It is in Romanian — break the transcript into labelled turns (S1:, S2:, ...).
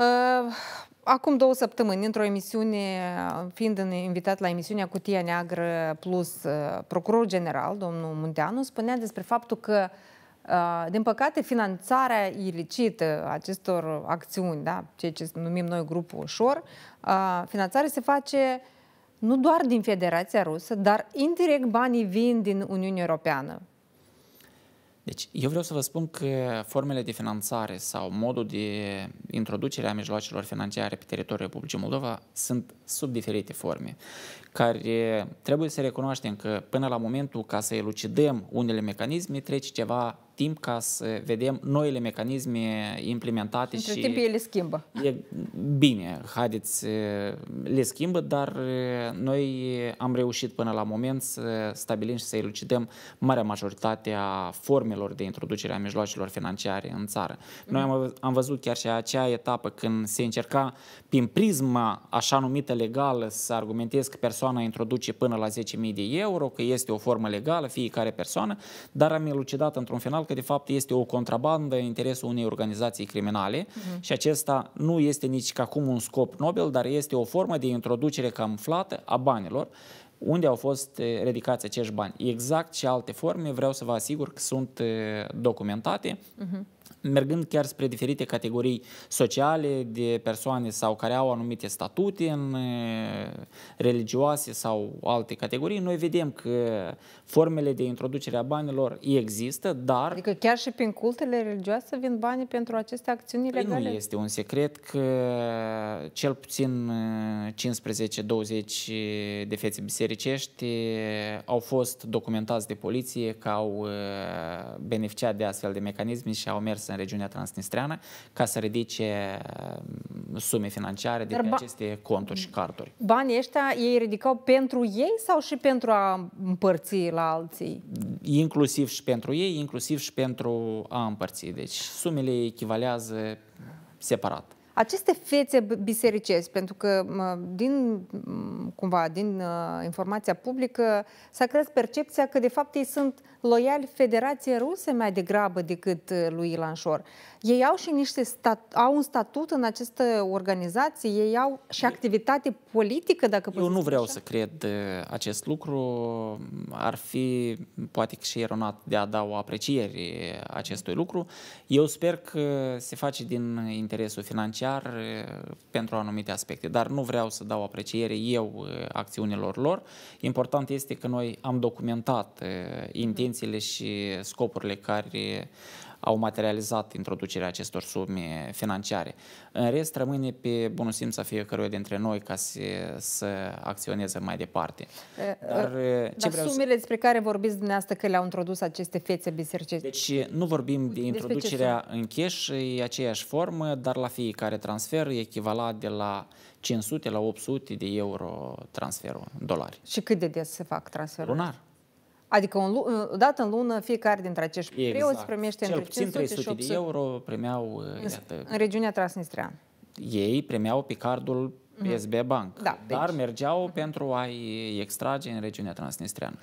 S1: Ă, acum două săptămâni, într-o emisiune, fiind invitat la emisiunea Cutia Neagră Plus, ă, procuror general, domnul Munteanu, spunea despre faptul că ă, din păcate, finanțarea ilicită acestor acțiuni, da, ceea ce numim noi grupul ușor, finanțarea se face nu doar din Federația Rusă, dar indirect banii vin din Uniunea Europeană.
S2: Deci, eu vreau să vă spun că formele de finanțare sau modul de introducere a mijloacelor financiare pe teritoriul Republicii Moldova sunt sub diferite forme, care trebuie să recunoaștem că până la momentul ca să elucidăm unele mecanisme trece ceva timp ca să vedem noile mecanisme implementate Între și... timp ele schimbă. E, bine, haideți, le schimbă, dar noi am reușit până la moment să stabilim și să elucidăm marea majoritate a formelor de introducere a mijloacelor financiare în țară. Noi am, am văzut chiar și acea etapă când se încerca prin prisma așa numită legală să argumentez că persoana introduce până la 10.000 de euro, că este o formă legală fiecare persoană, dar am elucidat într-un final că de fapt este o contrabandă în interesul unei organizații criminale uh-huh. și acesta nu este nici ca acum un scop nobil, dar este o formă de introducere camuflată a banilor unde au fost eh, ridicați acești bani. Exact și alte forme, vreau să vă asigur că sunt eh, documentate. Uh-huh mergând chiar spre diferite categorii sociale de persoane sau care au anumite statute în religioase sau alte categorii, noi vedem că formele de introducere a banilor există, dar... Adică
S1: chiar și prin cultele religioase vin banii pentru aceste acțiuni ilegale? Păi nu
S2: este un secret că cel puțin 15-20 de fețe bisericești au fost documentați de poliție că au beneficiat de astfel de mecanisme și au mers în regiunea transnistreană ca să ridice mm, sume financiare de pe adică aceste conturi și carduri.
S1: Banii ăștia ei ridicau pentru ei sau și pentru a împărți la alții?
S2: Inclusiv și pentru ei, inclusiv și pentru a împărți. Deci sumele echivalează separat.
S1: Aceste fețe bisericești, pentru că din, cumva, din uh, informația publică s-a creat percepția că de fapt ei sunt loiali Federației Ruse mai degrabă decât uh, lui Ilanșor. Ei au și niște stat, au un statut în această organizație, ei au și activitate politică, dacă Eu nu vreau așa?
S2: să cred uh, acest lucru. Ar fi poate și eronat de a da o apreciere acestui lucru. Eu sper că se face din interesul financiar financiar pentru anumite aspecte. Dar nu vreau să dau apreciere eu acțiunilor lor. Important este că noi am documentat intențiile și scopurile care au materializat introducerea acestor sume financiare. În rest, rămâne pe bunul simț a fiecăruia dintre noi ca să, să acționeze mai departe.
S1: Dar, ce Dar vreau sumele să... despre care vorbiți dumneavoastră că le-au introdus aceste fețe bisericești.
S2: Deci nu vorbim de introducerea în cash, e aceeași formă, dar la fiecare transfer e echivalat de la 500 la 800 de euro transferul, dolari.
S1: Și cât de des se fac transferul? Lunar. Adică un, o dată în lună fiecare dintre acești exact. preoți primește Cel între 500 300 și 800 de euro
S2: primeau... Uh, în, iată, în
S1: regiunea Transnistreană.
S2: Ei primeau pe cardul mm-hmm. SB Bank, da, dar deci. mergeau mhm. pentru a-i extrage în regiunea Transnistreană.